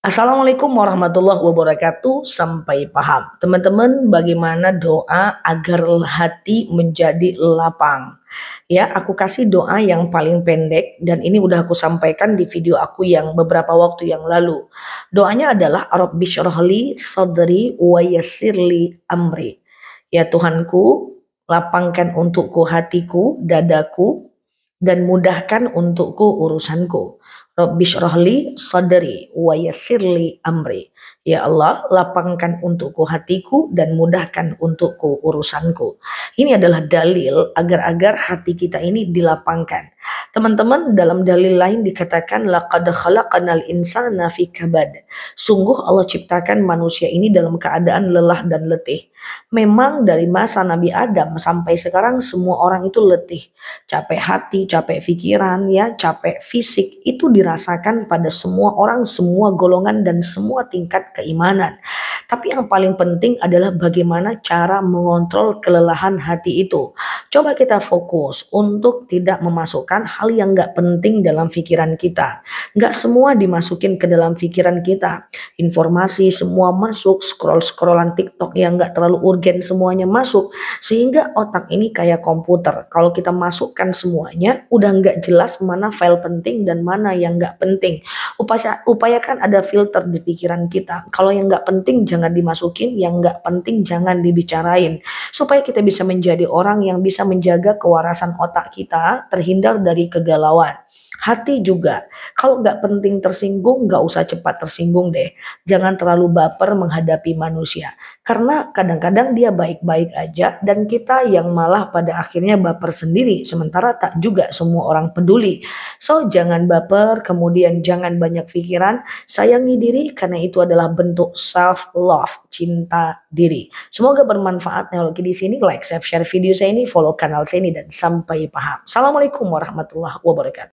Assalamualaikum warahmatullahi wabarakatuh. Sampai paham, teman-teman, bagaimana doa agar hati menjadi lapang. Ya, aku kasih doa yang paling pendek dan ini udah aku sampaikan di video aku yang beberapa waktu yang lalu. Doanya adalah Rabbi syrahli sadri wa yasirli amri. Ya Tuhanku, lapangkan untukku hatiku, dadaku, dan mudahkan untukku urusanku. Rabbi sadri amri. Ya Allah, lapangkan untukku hatiku dan mudahkan untukku urusanku. Ini adalah dalil agar-agar hati kita ini dilapangkan. Teman-teman, dalam dalil lain dikatakan laqad khalaqanal insana fi kabad. Sungguh Allah ciptakan manusia ini dalam keadaan lelah dan letih. Memang dari masa Nabi Adam sampai sekarang semua orang itu letih, capek hati, capek pikiran, ya, capek fisik itu dirasakan pada semua orang, semua golongan dan semua tingkat keimanan. Tapi yang paling penting adalah bagaimana cara mengontrol kelelahan hati itu. Coba kita fokus untuk tidak memasukkan hal yang gak penting dalam pikiran kita. Gak semua dimasukin ke dalam pikiran kita. Informasi semua masuk, scroll-scrollan TikTok yang gak terlalu urgen semuanya masuk. Sehingga otak ini kayak komputer. Kalau kita masukkan semuanya, udah gak jelas mana file penting dan mana yang gak penting. Upaya, upayakan ada filter di pikiran kita. Kalau yang gak penting, jangan jangan dimasukin, yang nggak penting jangan dibicarain. Supaya kita bisa menjadi orang yang bisa menjaga kewarasan otak kita, terhindar dari kegalauan. Hati juga, kalau nggak penting tersinggung, nggak usah cepat tersinggung deh. Jangan terlalu baper menghadapi manusia. Karena kadang-kadang dia baik-baik aja dan kita yang malah pada akhirnya baper sendiri. Sementara tak juga semua orang peduli. So jangan baper, kemudian jangan banyak pikiran. Sayangi diri karena itu adalah bentuk self-love love, cinta diri. Semoga bermanfaat neologi di sini. Like, share, share video saya ini, follow kanal saya ini dan sampai paham. Assalamualaikum warahmatullahi wabarakatuh.